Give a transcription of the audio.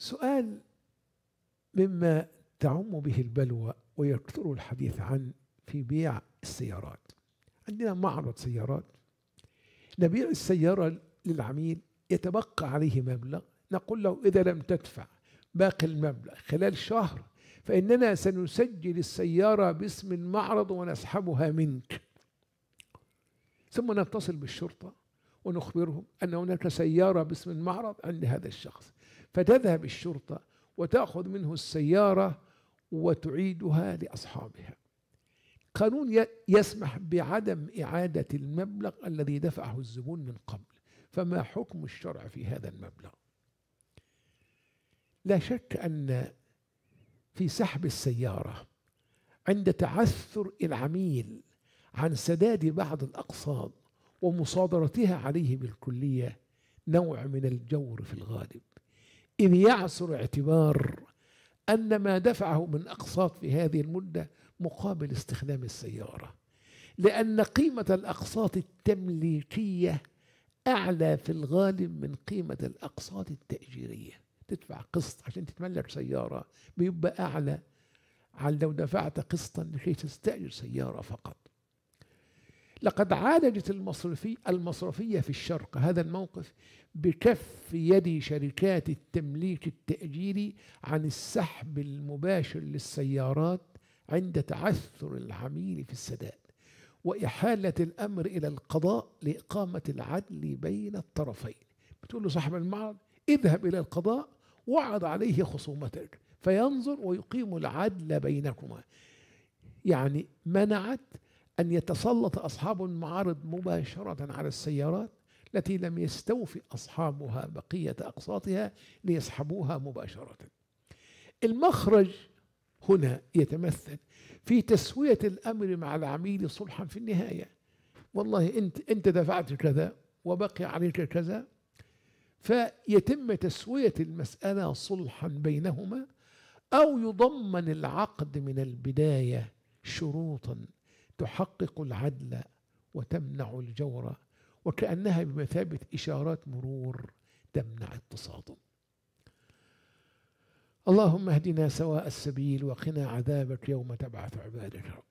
سؤال مما تعم به البلوى ويكثر الحديث عن في بيع السيارات عندنا معرض سيارات نبيع السيارة للعميل يتبقى عليه مبلغ نقول له إذا لم تدفع باقي المبلغ خلال شهر فإننا سنسجل السيارة باسم المعرض ونسحبها منك ثم نتصل بالشرطة ونخبرهم أن هناك سيارة باسم المعرض عند هذا الشخص فتذهب الشرطة وتأخذ منه السيارة وتعيدها لأصحابها قانون يسمح بعدم إعادة المبلغ الذي دفعه الزبون من قبل فما حكم الشرع في هذا المبلغ لا شك أن في سحب السيارة عند تعثر العميل عن سداد بعض الأقساط ومصادرتها عليه بالكلية نوع من الجور في الغالب إذ يعسر اعتبار أن ما دفعه من أقساط في هذه المدة مقابل استخدام السيارة لأن قيمة الأقساط التمليكية أعلى في الغالب من قيمة الأقساط التأجيرية تدفع قسط عشان تتملك سيارة بيبقى أعلى عن لو دفعت قسطا لكي تستأجر سيارة فقط لقد عالجت المصرفي المصرفية في الشرق هذا الموقف بكف يد شركات التمليك التأجيري عن السحب المباشر للسيارات عند تعثر العميل في السداد وإحالة الأمر إلى القضاء لإقامة العدل بين الطرفين بتقول له صاحب المعرض اذهب إلى القضاء وعد عليه خصومتك فينظر ويقيم العدل بينكما يعني منعت أن يتسلط أصحاب المعارض مباشرة على السيارات التي لم يستوفي أصحابها بقية أقساطها ليسحبوها مباشرة المخرج هنا يتمثل في تسوية الأمر مع العميل صلحا في النهاية والله أنت, أنت دفعت كذا وبقي عليك كذا فيتم تسوية المسألة صلحا بينهما أو يضمن العقد من البداية شروطا تحقق العدل وتمنع الجور وكأنها بمثابة إشارات مرور تمنع التصادم اللهم اهدنا سواء السبيل وقنا عذابك يوم تبعث عبادك